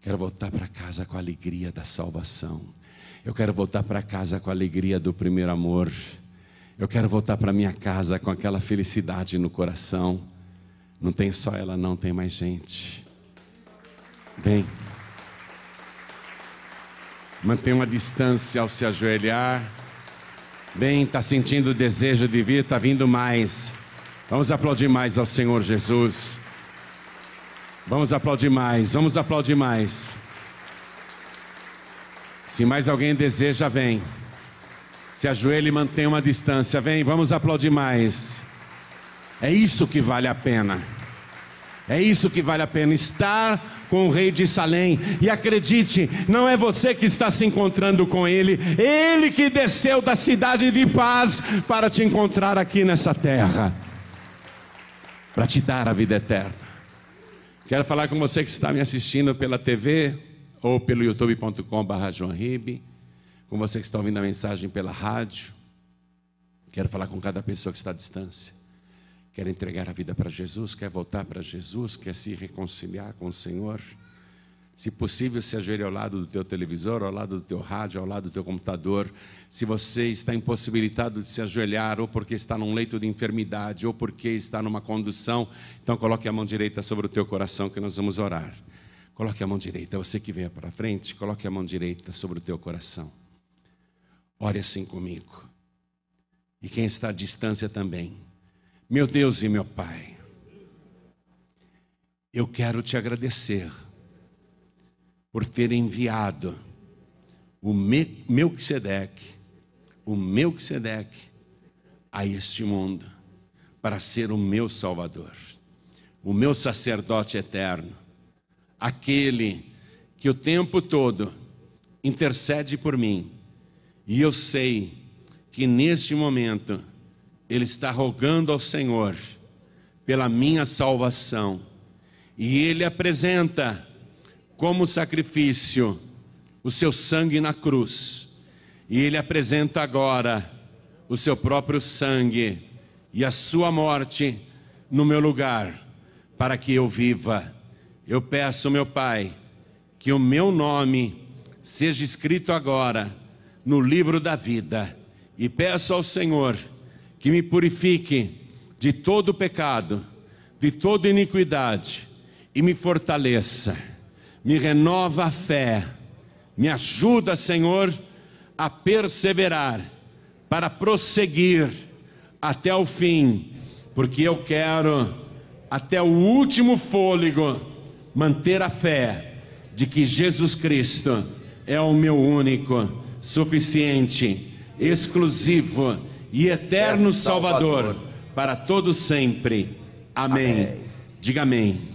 Quero voltar para casa com a alegria da salvação. Eu quero voltar para casa com a alegria do primeiro amor. Eu quero voltar para minha casa com aquela felicidade no coração. Não tem só ela, não, tem mais gente. Vem. Mantenha uma distância ao se ajoelhar. Bem, está sentindo o desejo de vir, está vindo mais. Vamos aplaudir mais ao Senhor Jesus. Vamos aplaudir mais, vamos aplaudir mais. Se mais alguém deseja, vem. Se ajoelhe e mantenha uma distância, vem, vamos aplaudir mais. É isso que vale a pena. É isso que vale a pena estar com o rei de Salém. E acredite, não é você que está se encontrando com ele, ele que desceu da cidade de paz para te encontrar aqui nessa terra, para te dar a vida eterna. Quero falar com você que está me assistindo pela TV ou pelo youtubecom com você que está ouvindo a mensagem pela rádio. Quero falar com cada pessoa que está à distância quer entregar a vida para Jesus, quer voltar para Jesus, quer se reconciliar com o Senhor. Se possível, se ajoelhe ao lado do teu televisor, ao lado do teu rádio, ao lado do teu computador. Se você está impossibilitado de se ajoelhar, ou porque está num leito de enfermidade, ou porque está numa condução, então coloque a mão direita sobre o teu coração que nós vamos orar. Coloque a mão direita, você que vem para frente, coloque a mão direita sobre o teu coração. Ore assim comigo. E quem está à distância também, meu Deus e meu Pai, eu quero te agradecer por ter enviado o Me Melquisedeque, o Melquisedeque, a este mundo, para ser o meu Salvador, o meu sacerdote eterno, aquele que o tempo todo intercede por mim, e eu sei que neste momento, ele está rogando ao Senhor pela minha salvação. E ele apresenta como sacrifício o seu sangue na cruz. E ele apresenta agora o seu próprio sangue e a sua morte no meu lugar, para que eu viva. Eu peço, meu Pai, que o meu nome seja escrito agora no livro da vida. E peço ao Senhor que me purifique de todo pecado, de toda iniquidade e me fortaleça, me renova a fé, me ajuda, Senhor, a perseverar, para prosseguir até o fim, porque eu quero, até o último fôlego, manter a fé de que Jesus Cristo é o meu único, suficiente, exclusivo e eterno Salvador, para todos sempre. Amém. amém. Diga amém.